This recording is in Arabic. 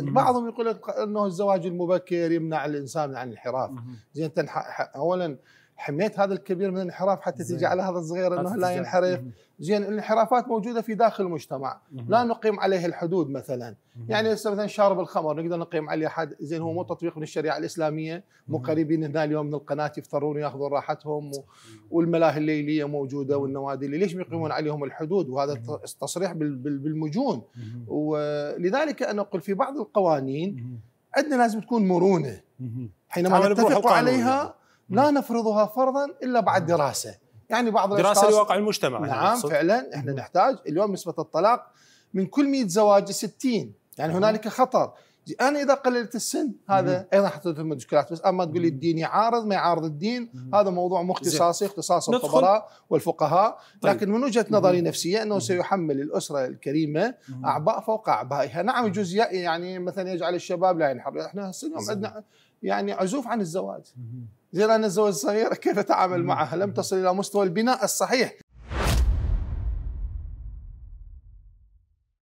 بعضهم يقول لك انه الزواج المبكر يمنع الانسان عن الانحراف زين اولا حميت هذا الكبير من الانحراف حتى زي. تجي على هذا الصغير انه لا ينحرف زين الانحرافات موجوده في داخل المجتمع لا نقيم عليه الحدود مثلا يعني هسه مثلا شارب الخمر نقدر نقيم عليه حد زين هو مو تطبيق من الشريعه الاسلاميه مو قريبين هنا اليوم من القناه يفطرون وياخذون راحتهم و... والملاهي الليليه موجوده والنوادي اللي ليش يقيمون عليهم الحدود وهذا تصريح بال... بال... بالمجون ولذلك انا اقول في بعض القوانين عندنا لازم تكون مرونه حينما نتفق عليها يعني. لا نفرضها فرضا الا بعد دراسه يعني بعض دراسه لواقع المجتمع نعم يعني فعلا احنا نحتاج اليوم نسبه الطلاق من كل 100 زواج 60 يعني هنالك خطر انا اذا قللت السن هذا ايضا حطيت مشكلات بس اما تقول لي الدين يعارض ما يعارض الدين هذا موضوع مو اختصاصي اختصاص الخبراء والفقهاء طيب. لكن من وجهه نظري نفسيه انه سيحمل الاسره الكريمه اعباء فوق اعبائها نعم يجوز يعني مثلا يجعل الشباب لا ينحر احنا عندنا يعني عزوف عن الزواج زين انا الزواج الصغير كيف اتعامل معها لم تصل الى مستوى البناء الصحيح